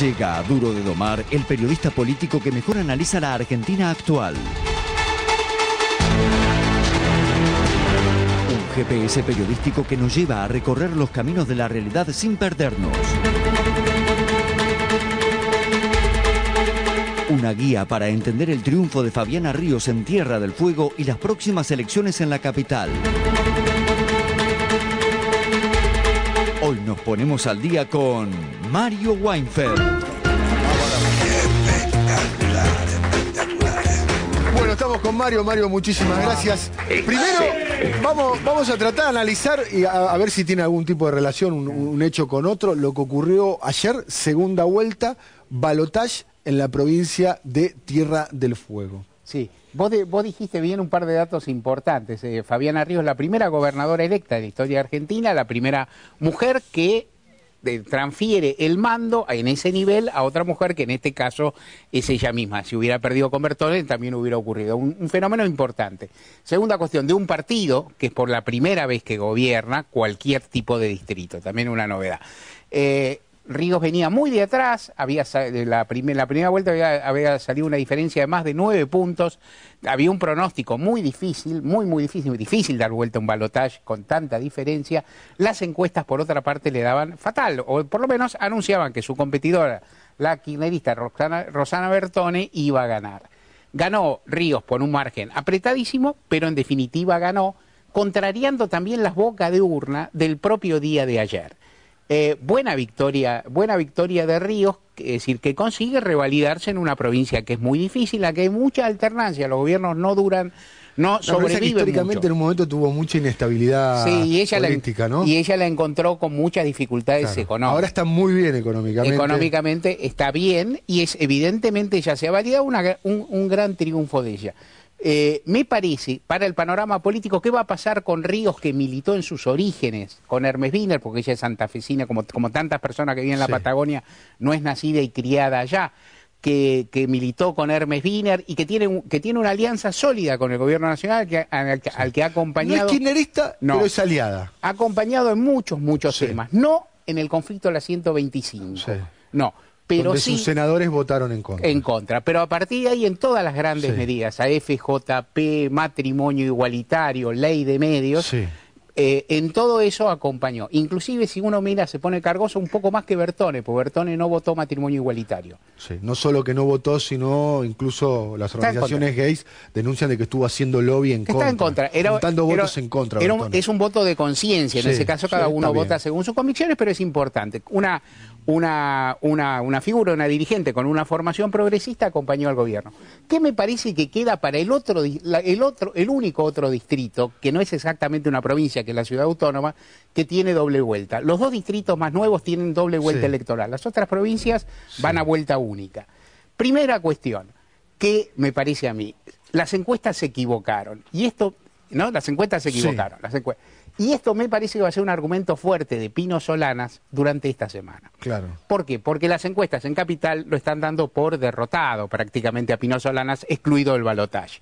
Llega a Duro de Domar el periodista político que mejor analiza la Argentina actual. Un GPS periodístico que nos lleva a recorrer los caminos de la realidad sin perdernos. Una guía para entender el triunfo de Fabiana Ríos en Tierra del Fuego y las próximas elecciones en la capital. nos ponemos al día con Mario Weinfeld. Bueno, estamos con Mario. Mario, muchísimas ah, gracias. Eh, Primero, vamos, vamos a tratar de analizar y a, ver si tiene algún tipo de relación un, un hecho con otro. Lo que ocurrió ayer, segunda vuelta, balotage en la provincia de Tierra del Fuego. Sí, vos, vos, dijiste bien un par de datos importantes. Eh, Fabiana Ríos, la primera gobernadora electa de la historia argentina, la primera mujer que eh, transfiere el mando en ese nivel a otra mujer que en este caso es ella misma. Si hubiera perdido con Bertone, también hubiera ocurrido. Un, fenómeno importante. Segunda cuestión, de un partido que es por la primera vez que gobierna cualquier tipo de distrito, también una novedad. Eh, Ríos venía muy de atrás, había la, primera vuelta había, salido una diferencia de más de nueve puntos, había un pronóstico muy difícil, muy muy difícil, muy difícil dar vuelta a un balotaje con tanta diferencia. Las encuestas por otra parte le daban fatal, o por lo menos anunciaban que su competidora, la kirchnerista Rosana Bertone, iba a ganar. Ganó Ríos por un margen apretadísimo, pero en definitiva ganó, contrariando también las bocas de urna del propio día de ayer. Eh, buena victoria, buena victoria de Ríos, es decir, que consigue revalidarse en una provincia que es muy difícil, la que hay mucha alternancia, los gobiernos no duran, no sobreviven. Históricamente en un momento tuvo mucha inestabilidad política, ¿no? Y ella la encontró con muchas dificultades económicas. Ahora está muy bien económicamente. Económicamente está bien y es evidentemente ya se ha validado un gran triunfo de ella. Eh, me parece, para el panorama político, ¿qué va a pasar con Ríos que militó en sus orígenes? Con Hermes Wiener, porque ella es santafesina, como, como tantas personas que viven en la Patagonia, no es nacida y criada allá. Que, militó con Hermes Wiener y que tiene, que tiene una alianza sólida con el gobierno nacional al, que, ha acompañado. No es kirchnerista, no, es aliada. Ha acompañado en muchos, muchos temas. No en el conflicto de la 125. Sí. No, pero sus senadores votaron en contra. En contra, pero a partir de ahí en todas las grandes medidas, AFJP, matrimonio igualitario, ley de medios, eh, en todo eso acompañó. Inclusive si uno mira, se pone cargoso un poco más que Bertone, porque Bertone no votó matrimonio igualitario. Sí, no solo que no votó, sino incluso las organizaciones gays denuncian de que estuvo haciendo lobby en está contra. en contra. Era, votos en contra. es un voto de conciencia, en ese caso cada uno vota según sus convicciones, pero es importante. Una una, figura, una dirigente con una formación progresista acompañó al gobierno. ¿Qué me parece que queda para el otro, el único otro distrito, que no es exactamente una provincia, que es la ciudad autónoma, que tiene doble vuelta? Los dos distritos más nuevos tienen doble vuelta electoral, las otras provincias van a vuelta única. Primera cuestión, ¿qué me parece a mí, las encuestas se equivocaron, y esto, ¿no? Las encuestas se equivocaron, las y esto me parece que va a ser un argumento fuerte de Pino Solanas durante esta semana. Claro. ¿Por qué? Porque las encuestas en Capital lo están dando por derrotado prácticamente a Pino Solanas, excluido del balotaje.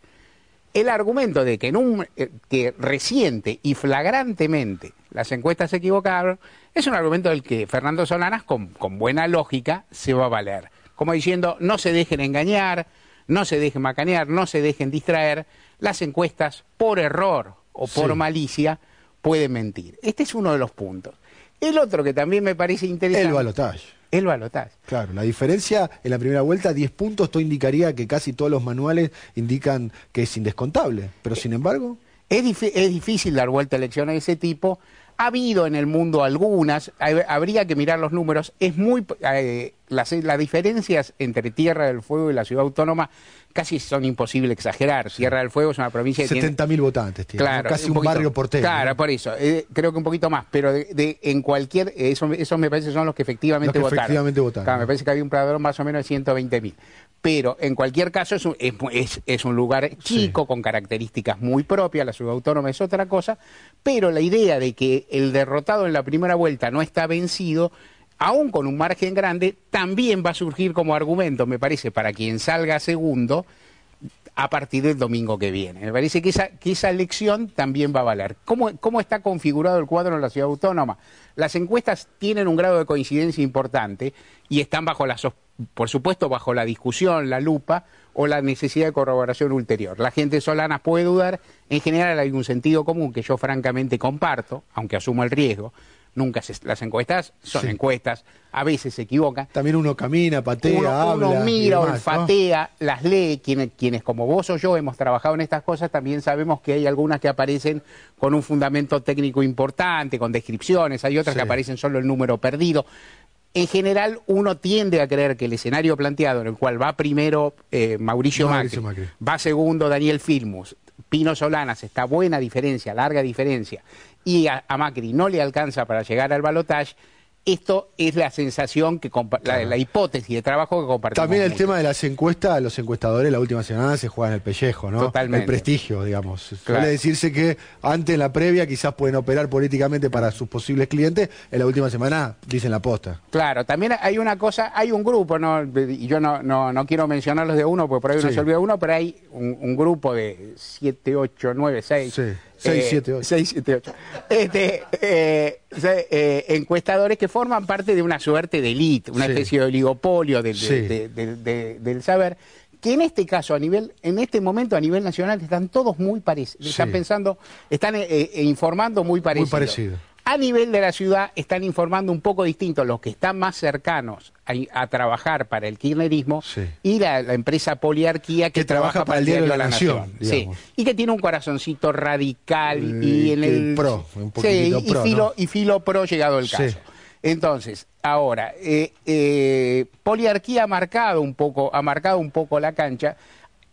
El argumento de que, eh, reciente y flagrantemente las encuestas se equivocaron es un argumento del que Fernando Solanas, con, buena lógica, se va a valer. Como diciendo, no se dejen engañar, no se dejen macanear, no se dejen distraer. Las encuestas, por error o por malicia, puede mentir. Este es uno de los puntos. El otro que también me parece interesante... El balotaje. El balotaje. Claro, la diferencia en la primera vuelta, 10 puntos, esto indicaría que casi todos los manuales indican que es indescontable, pero sin embargo... Es, es difícil dar vuelta a elecciones de ese tipo. Ha habido en el mundo algunas, habría que mirar los números, es muy... Eh, las, diferencias entre Tierra del Fuego y la ciudad autónoma casi son imposible exagerar. Tierra del Fuego es una provincia de. 70.000 votantes, tío. casi un, barrio Claro, por eso. Eh, creo que un poquito más, pero de, en cualquier esos me parece son los que efectivamente los votaron. Efectivamente votaron. Claro, me parece que había un padrón más o menos de 120.000. Pero en cualquier caso es un, es, un lugar chico con características muy propias, la ciudad autónoma es otra cosa, pero la idea de que el derrotado en la primera vuelta no está vencido aún con un margen grande, también va a surgir como argumento, me parece, para quien salga segundo a partir del domingo que viene. Me parece que esa, elección también va a valer. ¿Cómo, está configurado el cuadro en la ciudad autónoma? Las encuestas tienen un grado de coincidencia importante y están bajo la, por supuesto, bajo la discusión, la lupa o la necesidad de corroboración ulterior. La gente solana puede dudar, en general hay un sentido común que yo francamente comparto, aunque asumo el riesgo, nunca se, las encuestas son encuestas, a veces se equivocan. También uno camina, patea, habla. Uno mira, olfatea, las lee. Quienes, como vos o yo hemos trabajado en estas cosas, también sabemos que hay algunas que aparecen con un fundamento técnico importante, con descripciones, hay otras que aparecen solo el número perdido. En general, uno tiende a creer que el escenario planteado, en el cual va primero eh, Mauricio, Macri, va segundo Daniel Filmus, Pino Solanas, está buena diferencia, larga diferencia, y a, Macri no le alcanza para llegar al balotage, esto es la sensación que la, hipótesis de trabajo que compartimos. También el tema de las encuestas, los encuestadores la última semana se juegan el pellejo, ¿no? Totalmente. El prestigio, digamos. Suele decirse que antes en la previa quizás pueden operar políticamente para sus posibles clientes, en la última semana dicen la posta. Claro, también hay una cosa, hay un grupo, ¿no? Y yo no, no, no quiero mencionarlos de uno, porque por ahí uno no se olvida uno, pero hay un, grupo de 7, 8, 9, 6 678. Eh, este, eh, eh, encuestadores que forman parte de una suerte de elite, una especie de oligopolio del, saber, que en este caso, a nivel, en este momento a nivel nacional, están todos muy parecidos, están pensando, están informando muy parecido. Muy parecido a nivel de la ciudad están informando un poco distinto los que están más cercanos a, trabajar para el kirchnerismo y la, empresa Poliarquía que, trabaja, para el Diario de la, Nación. Y que tiene un corazoncito radical eh, y, en el... Pro, filo, y filo pro llegado el caso. Entonces, ahora, eh, eh, Poliarquía ha marcado, un poco, ha marcado un poco la cancha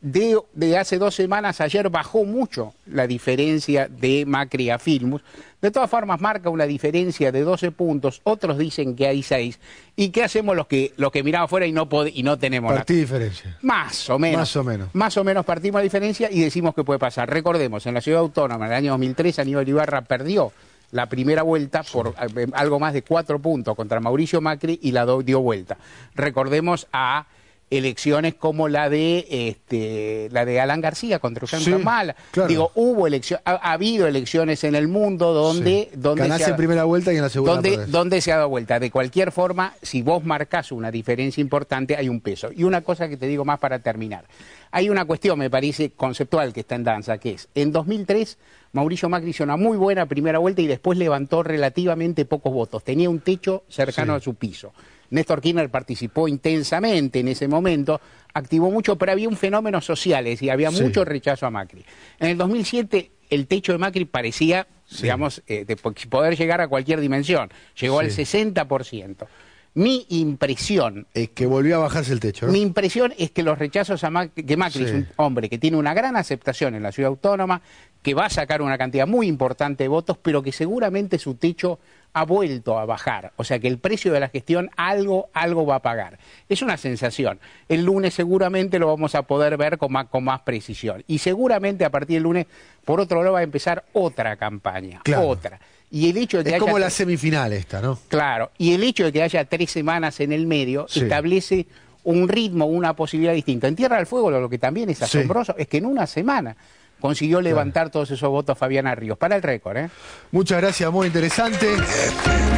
de, hace dos semanas, ayer bajó mucho la diferencia de Macri a Filmus. De todas formas, marca una diferencia de 12 puntos, otros dicen que hay 6. ¿Y qué hacemos los que, los que miramos afuera y no, y no tenemos Partí la... diferencia. Más o menos. Más o menos. Más o menos partimos la diferencia y decimos qué puede pasar. Recordemos, en la ciudad autónoma, en el año 2003, Aníbal Ibarra perdió la primera vuelta por eh, algo más de 4 puntos contra Mauricio Macri y la dio vuelta. Recordemos a elecciones como la de este, la de Alan García contra Usán Mala. Digo, hubo elecciones, ha, habido elecciones en el mundo donde... donde se ha, primera vuelta y en la segunda donde, se ha dado vuelta. De cualquier forma, si vos marcas una diferencia importante, hay un peso. Y una cosa que te digo más para terminar. Hay una cuestión, me parece, conceptual que está en danza, que es, en 2003... Mauricio Macri hizo una muy buena primera vuelta y después levantó relativamente pocos votos. Tenía un techo cercano a su piso. Néstor Kirchner participó intensamente en ese momento, activó mucho, pero había un fenómeno social, es decir, había mucho rechazo a Macri. En el 2007 el techo de Macri parecía, digamos, eh, poder llegar a cualquier dimensión, llegó al 60%. Mi impresión. Es que volvió a bajarse el techo. Mi impresión es que los rechazos a Macri, que Macri es un hombre que tiene una gran aceptación en la ciudad autónoma, que va a sacar una cantidad muy importante de votos, pero que seguramente su techo ha vuelto a bajar. O sea que el precio de la gestión algo, algo va a pagar. Es una sensación. El lunes seguramente lo vamos a poder ver con más, con más precisión. Y seguramente a partir del lunes, por otro lado, va a empezar otra campaña. Otra. Y el hecho de es como la semifinal esta, ¿no? Claro, y el hecho de que haya tres semanas en el medio establece un ritmo, una posibilidad distinta. En Tierra del Fuego lo que también es asombroso es que en una semana consiguió levantar todos esos votos Fabiana Ríos, para el récord. ¿eh? Muchas gracias, muy interesante.